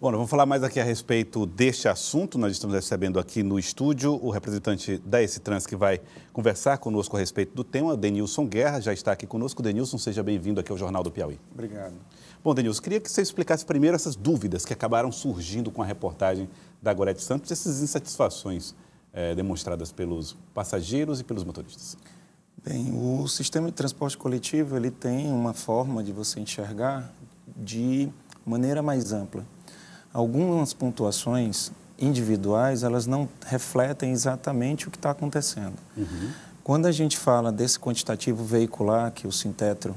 Bom, vamos falar mais aqui a respeito deste assunto. Nós estamos recebendo aqui no estúdio o representante da Trans que vai conversar conosco a respeito do tema, Denilson Guerra, já está aqui conosco. Denilson, seja bem-vindo aqui ao Jornal do Piauí. Obrigado. Bom, Denilson, queria que você explicasse primeiro essas dúvidas que acabaram surgindo com a reportagem da Gorete Santos, essas insatisfações é, demonstradas pelos passageiros e pelos motoristas. Bem, o sistema de transporte coletivo ele tem uma forma de você enxergar de maneira mais ampla algumas pontuações individuais, elas não refletem exatamente o que está acontecendo. Uhum. Quando a gente fala desse quantitativo veicular que o Sintetro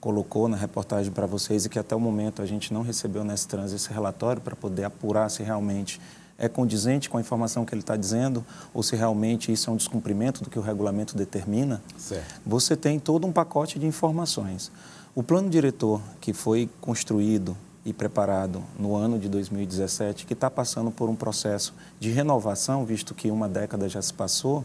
colocou na reportagem para vocês e que até o momento a gente não recebeu nesse trans esse relatório para poder apurar se realmente é condizente com a informação que ele está dizendo ou se realmente isso é um descumprimento do que o regulamento determina, certo. você tem todo um pacote de informações. O plano diretor que foi construído e preparado no ano de 2017, que está passando por um processo de renovação, visto que uma década já se passou,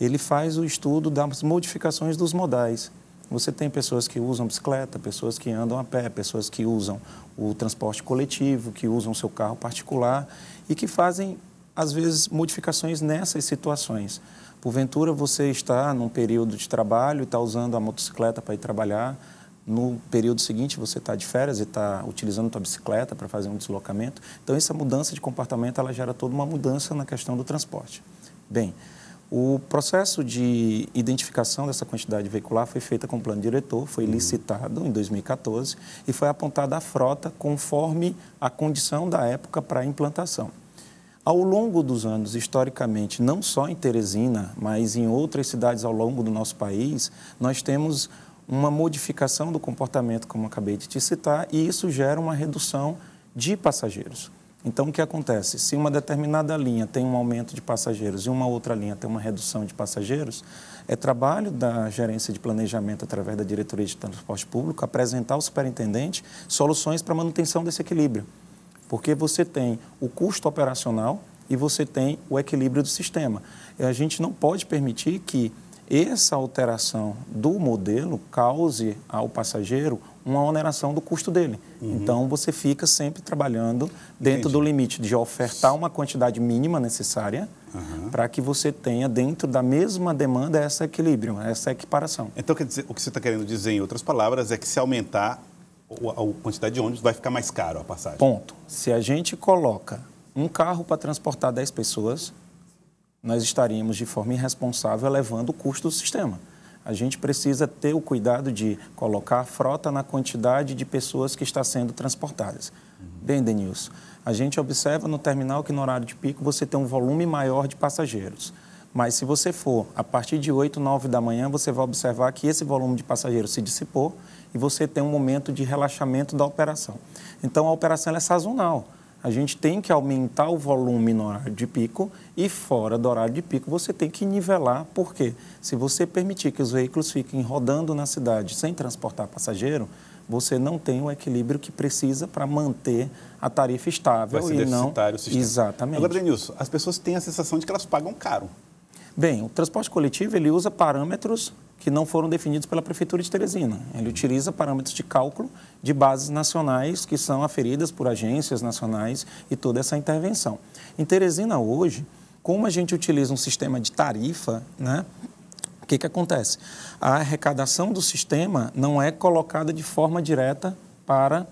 ele faz o estudo das modificações dos modais. Você tem pessoas que usam bicicleta, pessoas que andam a pé, pessoas que usam o transporte coletivo, que usam seu carro particular e que fazem, às vezes, modificações nessas situações. Porventura, você está num período de trabalho e está usando a motocicleta para ir trabalhar, no período seguinte você está de férias e está utilizando sua bicicleta para fazer um deslocamento. Então, essa mudança de comportamento ela gera toda uma mudança na questão do transporte. Bem, o processo de identificação dessa quantidade veicular foi feita com o plano diretor, foi uhum. licitado em 2014 e foi apontada a frota conforme a condição da época para a implantação. Ao longo dos anos, historicamente, não só em Teresina, mas em outras cidades ao longo do nosso país, nós temos uma modificação do comportamento, como acabei de te citar, e isso gera uma redução de passageiros. Então, o que acontece? Se uma determinada linha tem um aumento de passageiros e uma outra linha tem uma redução de passageiros, é trabalho da gerência de planejamento, através da diretoria de transporte público, apresentar ao superintendente soluções para manutenção desse equilíbrio. Porque você tem o custo operacional e você tem o equilíbrio do sistema. E a gente não pode permitir que essa alteração do modelo cause ao passageiro uma oneração do custo dele. Uhum. Então, você fica sempre trabalhando dentro Entendi. do limite de ofertar uma quantidade mínima necessária uhum. para que você tenha, dentro da mesma demanda, esse equilíbrio, essa equiparação. Então, quer dizer, o que você está querendo dizer, em outras palavras, é que se aumentar a quantidade de ônibus, vai ficar mais caro a passagem. Ponto. Se a gente coloca um carro para transportar 10 pessoas, nós estaríamos de forma irresponsável elevando o custo do sistema. A gente precisa ter o cuidado de colocar a frota na quantidade de pessoas que está sendo transportadas. Uhum. Bem, Denilson, a gente observa no terminal que no horário de pico você tem um volume maior de passageiros. Mas se você for a partir de 8, 9 da manhã, você vai observar que esse volume de passageiros se dissipou e você tem um momento de relaxamento da operação. Então, a operação é sazonal a gente tem que aumentar o volume no horário de pico e fora do horário de pico você tem que nivelar, porque se você permitir que os veículos fiquem rodando na cidade sem transportar passageiro, você não tem o equilíbrio que precisa para manter a tarifa estável Vai ser e não o sistema. exatamente. Agora, Denilson, as pessoas têm a sensação de que elas pagam caro. Bem, o transporte coletivo ele usa parâmetros que não foram definidos pela Prefeitura de Teresina. Ele utiliza parâmetros de cálculo de bases nacionais que são aferidas por agências nacionais e toda essa intervenção. Em Teresina, hoje, como a gente utiliza um sistema de tarifa, né? O que, que acontece? A arrecadação do sistema não é colocada de forma direta para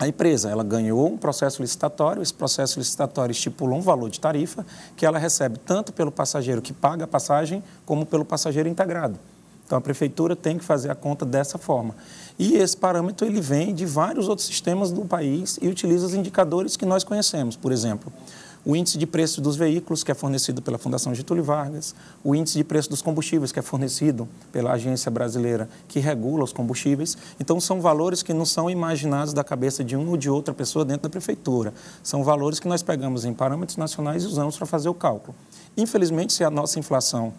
a empresa ela ganhou um processo licitatório, esse processo licitatório estipulou um valor de tarifa que ela recebe tanto pelo passageiro que paga a passagem como pelo passageiro integrado. Então a prefeitura tem que fazer a conta dessa forma. E esse parâmetro ele vem de vários outros sistemas do país e utiliza os indicadores que nós conhecemos, por exemplo, o índice de preço dos veículos, que é fornecido pela Fundação Getúlio Vargas, o índice de preço dos combustíveis, que é fornecido pela agência brasileira que regula os combustíveis. Então, são valores que não são imaginados da cabeça de uma ou de outra pessoa dentro da prefeitura. São valores que nós pegamos em parâmetros nacionais e usamos para fazer o cálculo. Infelizmente, se a nossa inflação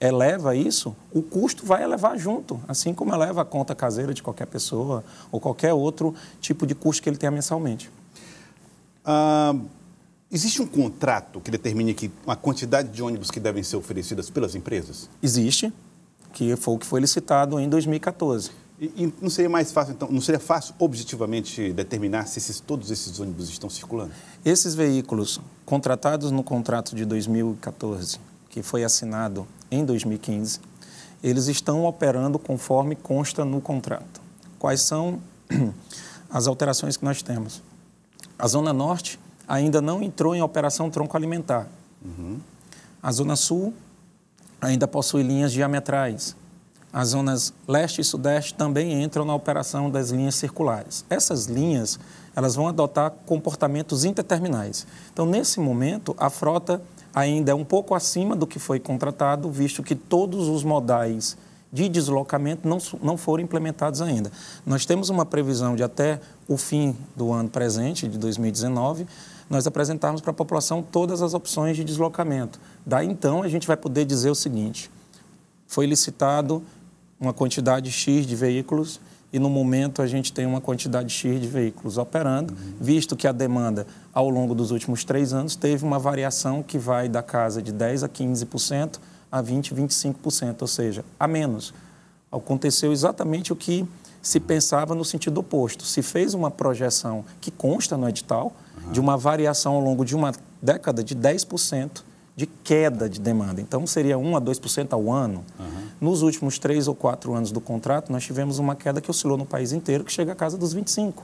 eleva isso, o custo vai elevar junto, assim como eleva a conta caseira de qualquer pessoa ou qualquer outro tipo de custo que ele tenha mensalmente. Ah, existe um contrato que determine que a quantidade de ônibus que devem ser oferecidas pelas empresas? Existe, que foi o que foi licitado em 2014. E, e, não seria mais fácil, então, não seria fácil objetivamente determinar se esses, todos esses ônibus estão circulando? Esses veículos contratados no contrato de 2014 que foi assinado em 2015, eles estão operando conforme consta no contrato. Quais são as alterações que nós temos? A Zona Norte ainda não entrou em operação tronco alimentar. Uhum. A Zona Sul ainda possui linhas diametrais. As zonas leste e sudeste também entram na operação das linhas circulares. Essas linhas, elas vão adotar comportamentos interterminais. Então, nesse momento, a frota ainda é um pouco acima do que foi contratado, visto que todos os modais de deslocamento não, não foram implementados ainda. Nós temos uma previsão de até o fim do ano presente, de 2019, nós apresentarmos para a população todas as opções de deslocamento. Daí então a gente vai poder dizer o seguinte: foi licitado uma quantidade X de veículos e no momento a gente tem uma quantidade X de veículos operando, uhum. visto que a demanda ao longo dos últimos três anos teve uma variação que vai da casa de 10% a 15% a 20%, 25%, ou seja, a menos. Aconteceu exatamente o que se pensava no sentido oposto. Se fez uma projeção que consta no edital uhum. de uma variação ao longo de uma década de 10% de queda de demanda. Então, seria 1 a 2% ao ano. Uhum. Nos últimos três ou quatro anos do contrato, nós tivemos uma queda que oscilou no país inteiro, que chega à casa dos 25%.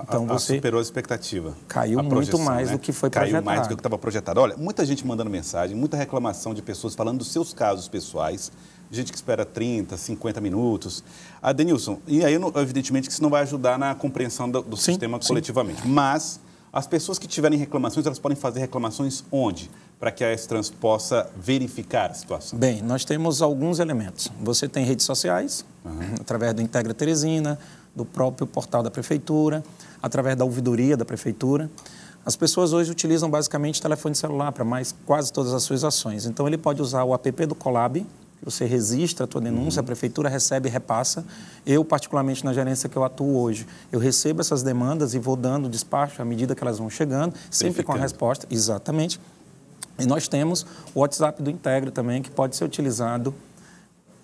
Então a, a, você superou a expectativa. Caiu a projeção, muito mais né? do que foi projetado. Caiu mais do que estava projetado. Olha, muita gente mandando mensagem, muita reclamação de pessoas falando dos seus casos pessoais. Gente que espera 30, 50 minutos. Ah, Denilson, e aí, evidentemente, que isso não vai ajudar na compreensão do, do sim, sistema coletivamente. Sim. Mas as pessoas que tiverem reclamações, elas podem fazer reclamações onde? para que a S-Trans possa verificar a situação? Bem, nós temos alguns elementos. Você tem redes sociais, uhum. através do Integra Teresina, do próprio portal da Prefeitura, através da ouvidoria da Prefeitura. As pessoas hoje utilizam basicamente telefone celular para mais quase todas as suas ações. Então, ele pode usar o app do Colab, que você registra a tua denúncia, uhum. a prefeitura recebe e repassa. Eu, particularmente na gerência que eu atuo hoje, eu recebo essas demandas e vou dando despacho à medida que elas vão chegando, sempre com a resposta, exatamente. E nós temos o WhatsApp do Integra também, que pode ser utilizado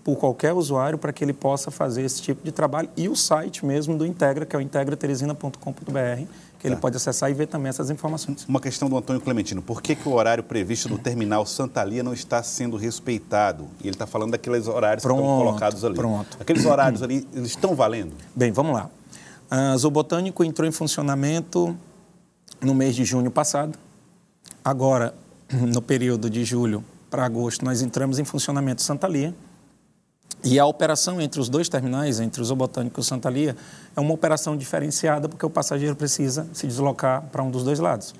por qualquer usuário para que ele possa fazer esse tipo de trabalho e o site mesmo do Integra, que é o integrateresina.com.br, que ele tá. pode acessar e ver também essas informações. Uma questão do Antônio Clementino, por que, que o horário previsto no terminal Santalia não está sendo respeitado? E ele está falando daqueles horários pronto, que estão colocados ali. Pronto. Aqueles horários ali, eles estão valendo? Bem, vamos lá. A ah, Zoobotânico entrou em funcionamento no mês de junho passado. Agora, no período de julho para agosto, nós entramos em funcionamento Santa Lia. E a operação entre os dois terminais, entre o Zoobotânico e o Santa Lia, é uma operação diferenciada porque o passageiro precisa se deslocar para um dos dois lados.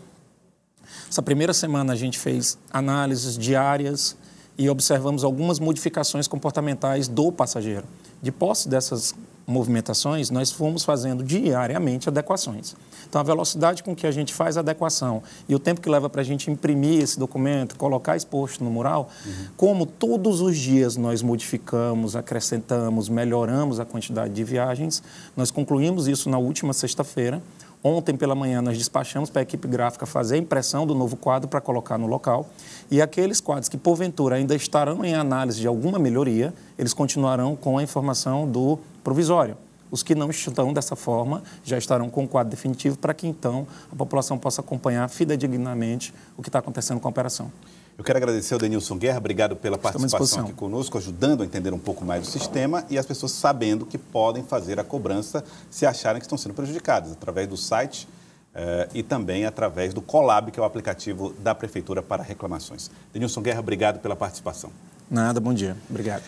Essa primeira semana a gente fez análises diárias e observamos algumas modificações comportamentais do passageiro. De posse dessas movimentações, nós fomos fazendo diariamente adequações. Então, a velocidade com que a gente faz a adequação e o tempo que leva para a gente imprimir esse documento, colocar exposto no mural, uhum. como todos os dias nós modificamos, acrescentamos, melhoramos a quantidade de viagens, nós concluímos isso na última sexta-feira. Ontem pela manhã nós despachamos para a equipe gráfica fazer a impressão do novo quadro para colocar no local. E aqueles quadros que porventura ainda estarão em análise de alguma melhoria, eles continuarão com a informação do provisório. Os que não estão dessa forma já estarão com o quadro definitivo para que então a população possa acompanhar fidedignamente o que está acontecendo com a operação. Eu quero agradecer ao Denilson Guerra, obrigado pela participação aqui conosco, ajudando a entender um pouco mais o sistema e as pessoas sabendo que podem fazer a cobrança se acharem que estão sendo prejudicadas, através do site eh, e também através do Colab, que é o aplicativo da Prefeitura para reclamações. Denilson Guerra, obrigado pela participação. Nada, bom dia. Obrigado.